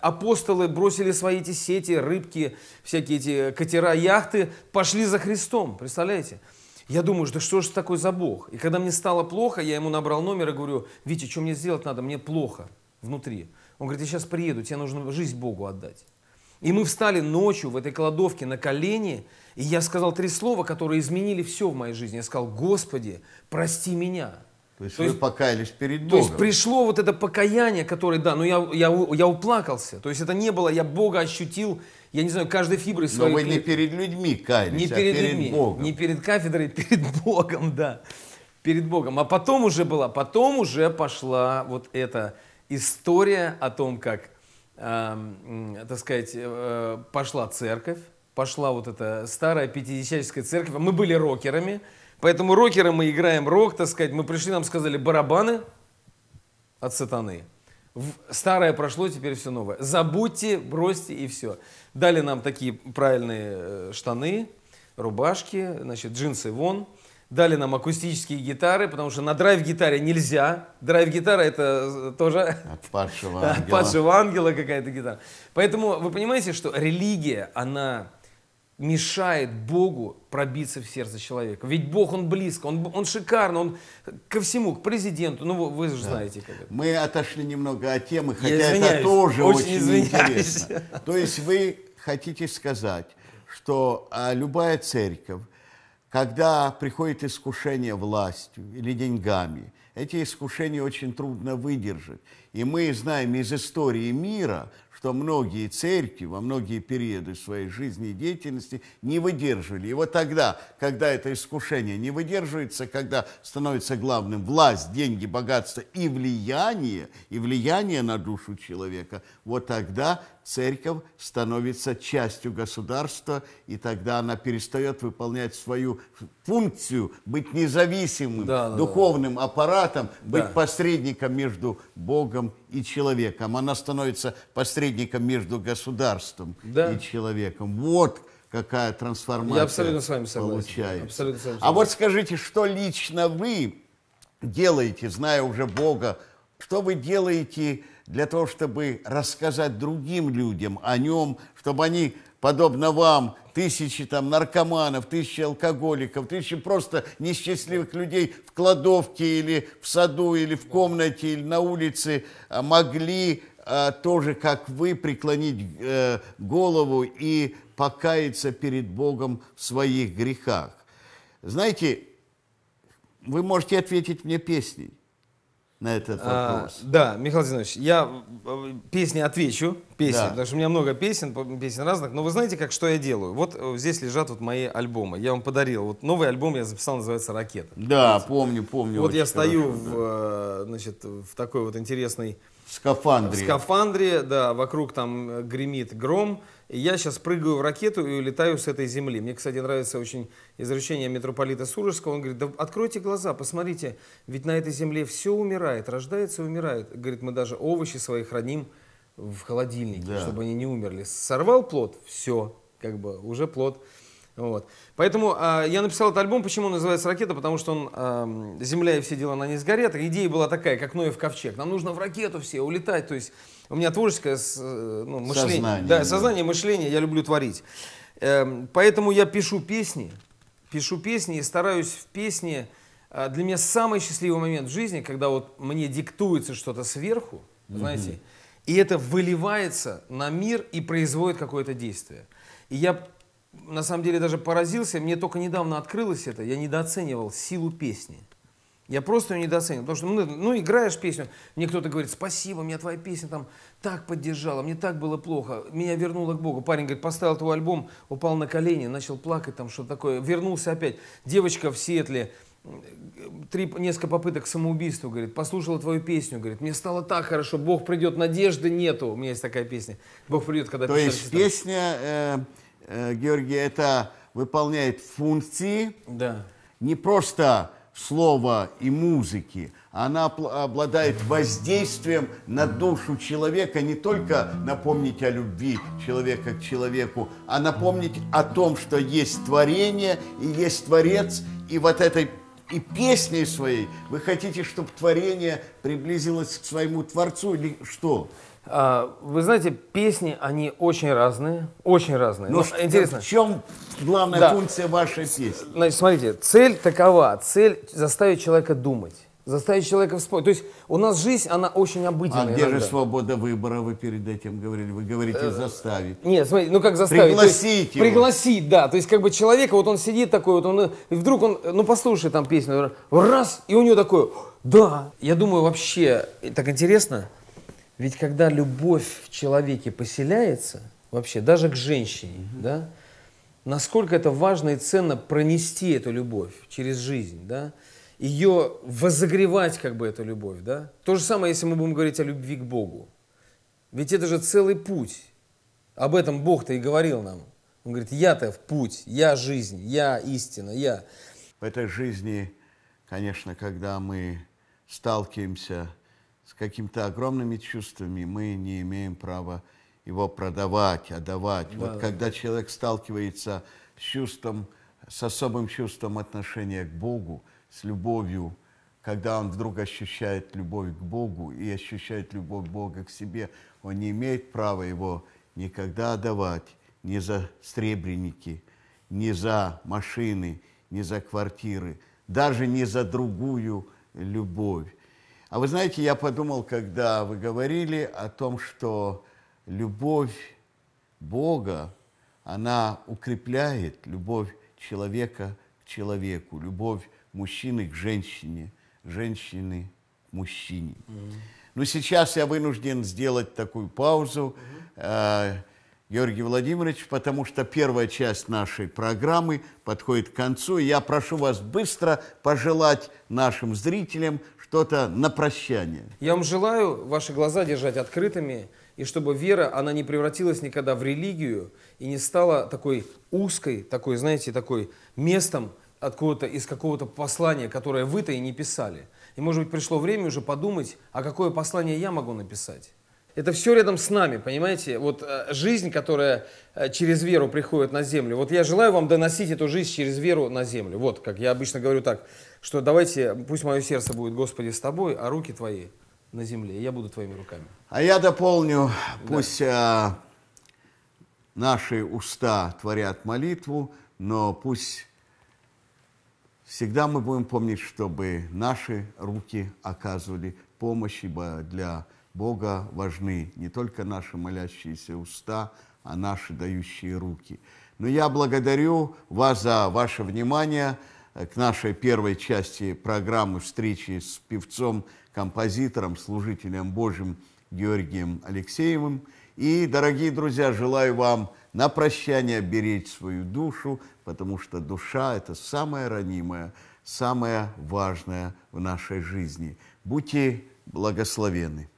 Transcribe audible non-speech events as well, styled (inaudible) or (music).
Апостолы бросили свои эти сети, рыбки, всякие эти катера, яхты, пошли за Христом, представляете? Я думаю, да что же такое за Бог? И когда мне стало плохо, я ему набрал номер и говорю, Витя, что мне сделать надо? Мне плохо внутри. Он говорит, я сейчас приеду, тебе нужно жизнь Богу отдать. И мы встали ночью в этой кладовке на колени, и я сказал три слова, которые изменили все в моей жизни. Я сказал, Господи, прости меня. То есть, то есть покаялись перед Богом. То есть пришло вот это покаяние, которое, да, ну я, я, я уплакался. То есть это не было, я Бога ощутил, я не знаю, каждой фиброй своей. Но вы не перед людьми каялись, не а перед, перед людьми, Богом. Не перед кафедрой, (laughs) перед Богом, да. Перед Богом. А потом уже была, потом уже пошла вот эта история о том, как, э, так сказать, э, пошла церковь, пошла вот эта старая пятидесятническая церковь. Мы были рокерами, Поэтому рокеры мы играем рок, так сказать. Мы пришли, нам сказали барабаны от сатаны. Старое прошло, теперь все новое. Забудьте, бросьте и все. Дали нам такие правильные э, штаны, рубашки, значит, джинсы вон. Дали нам акустические гитары, потому что на драйв-гитаре нельзя. Драйв-гитара это э, тоже... От падшего (laughs) ангела. От падшего ангела какая-то гитара. Поэтому вы понимаете, что религия, она мешает Богу пробиться в сердце человека. Ведь Бог, Он близко, Он, он шикарно, Он ко всему, к президенту. Ну, вы, же да. знаете, как это. Мы отошли немного от темы, хотя это тоже очень, очень интересно. То есть вы хотите сказать, что а, любая церковь, когда приходит искушение властью или деньгами, эти искушения очень трудно выдержать. И мы знаем из истории мира, что многие церкви во многие периоды своей жизни и деятельности не выдерживали. И вот тогда, когда это искушение не выдерживается, когда становится главным власть, деньги, богатство и влияние, и влияние на душу человека, вот тогда церковь становится частью государства, и тогда она перестает выполнять свою функцию, быть независимым, да, да, духовным да. аппаратом, быть да. посредником между Богом и человеком. Она становится посредником между государством да. и человеком. Вот какая трансформация Я абсолютно с вами получается. Абсолютно с вами А вот скажите, что лично вы делаете, зная уже Бога, что вы делаете для того, чтобы рассказать другим людям о нем, чтобы они, подобно вам, тысячи там наркоманов, тысячи алкоголиков, тысячи просто несчастливых людей в кладовке или в саду, или в комнате, или на улице а, могли а, тоже, как вы, преклонить э, голову и покаяться перед Богом в своих грехах. Знаете, вы можете ответить мне песней на этот а, вопрос. А, да, Михаил Зинович, я э, песни отвечу, песни, да. потому что у меня много песен, песен разных, но вы знаете, как что я делаю? Вот э, здесь лежат вот мои альбомы, я вам подарил, вот новый альбом я записал, называется «Ракета». Да, Видите? помню, помню. Вот я стою хорошо, в, э, значит, в такой вот интересной... В скафандре. В скафандре, да, вокруг там гремит гром, и я сейчас прыгаю в ракету и улетаю с этой земли. Мне, кстати, нравится очень изречение митрополита Сурожского. Он говорит, да откройте глаза, посмотрите, ведь на этой земле все умирает, рождается и умирает. Говорит, мы даже овощи свои храним в холодильнике, да. чтобы они не умерли. Сорвал плод, все, как бы уже плод. Вот. Поэтому э, я написал этот альбом, почему он называется «Ракета», потому что он э, «Земля и все дела она не сгорят». Идея была такая, как Ноев ковчег. Нам нужно в ракету все улетать, то есть у меня творческое э, ну, мышление. Сознание. Да, сознание, мышление, я люблю творить. Эм, поэтому я пишу песни, пишу песни и стараюсь в песне... А, для меня самый счастливый момент в жизни, когда вот мне диктуется что-то сверху, mm-hmm. знаете, и это выливается на мир и производит какое-то действие. И я на самом деле даже поразился, мне только недавно открылось это, я недооценивал силу песни. Я просто ее недооценил, потому что, ну, ну играешь песню, мне кто-то говорит, спасибо, меня твоя песня там так поддержала, мне так было плохо, меня вернуло к Богу. Парень говорит, поставил твой альбом, упал на колени, начал плакать там, что такое, вернулся опять. Девочка в Сиэтле, три, несколько попыток к самоубийству, говорит, послушала твою песню, говорит, мне стало так хорошо, Бог придет, надежды нету, у меня есть такая песня, Бог придет, когда... То есть песня, э, э, Георгий, это выполняет функции, да. не просто слова и музыки, она обладает воздействием на душу человека, не только напомнить о любви человека к человеку, а напомнить о том, что есть творение и есть Творец, и вот этой и песней своей вы хотите, чтобы творение приблизилось к своему Творцу или что? А, вы знаете, песни, они очень разные, очень разные. Ну, Но, ну, интересно. В чем главная да. функция вашей песни? Значит, смотрите, цель такова, цель заставить человека думать, заставить человека вспомнить. То есть у нас жизнь, она очень обыденная. А где иногда. же свобода выбора, вы перед этим говорили, вы говорите э, заставить. Нет, смотрите, ну как заставить? Пригласить есть, его. Пригласить, да, то есть как бы человека, вот он сидит такой, вот он, и вдруг он, ну послушай там песню, раз, и у него такое, да. Я думаю, вообще, так интересно, ведь когда любовь в человеке поселяется, вообще даже к женщине, угу. да, насколько это важно и ценно пронести эту любовь через жизнь, да, ее возогревать как бы эту любовь, да. То же самое, если мы будем говорить о любви к Богу. Ведь это же целый путь. Об этом Бог-то и говорил нам. Он говорит, я-то в путь, я жизнь, я истина, я. В этой жизни, конечно, когда мы сталкиваемся с с какими-то огромными чувствами, мы не имеем права его продавать, отдавать. Да. Вот когда человек сталкивается с чувством, с особым чувством отношения к Богу, с любовью, когда он вдруг ощущает любовь к Богу и ощущает любовь Бога к себе, он не имеет права его никогда отдавать ни за сребреники, ни за машины, ни за квартиры, даже не за другую любовь. А вы знаете, я подумал, когда вы говорили о том, что любовь Бога, она укрепляет любовь человека к человеку, любовь мужчины к женщине, женщины к мужчине. Mm -hmm. Но сейчас я вынужден сделать такую паузу. Mm -hmm. Георгий Владимирович, потому что первая часть нашей программы подходит к концу. Я прошу вас быстро пожелать нашим зрителям что-то на прощание. Я вам желаю ваши глаза держать открытыми, и чтобы вера, она не превратилась никогда в религию и не стала такой узкой, такой, знаете, такой местом откуда-то из какого-то послания, которое вы-то и не писали. И, может быть, пришло время уже подумать, а какое послание я могу написать это все рядом с нами, понимаете? Вот э, жизнь, которая э, через веру приходит на землю. Вот я желаю вам доносить эту жизнь через веру на землю. Вот, как я обычно говорю так, что давайте, пусть мое сердце будет, Господи, с тобой, а руки твои на земле, и я буду твоими руками. А я дополню, пусть да. э, наши уста творят молитву, но пусть всегда мы будем помнить, чтобы наши руки оказывали помощь, ибо для Бога важны не только наши молящиеся уста, а наши дающие руки. Но я благодарю вас за ваше внимание к нашей первой части программы встречи с певцом, композитором, служителем Божьим Георгием Алексеевым. И, дорогие друзья, желаю вам на прощание беречь свою душу, потому что душа – это самое ранимое, самое важное в нашей жизни. Будьте благословенны.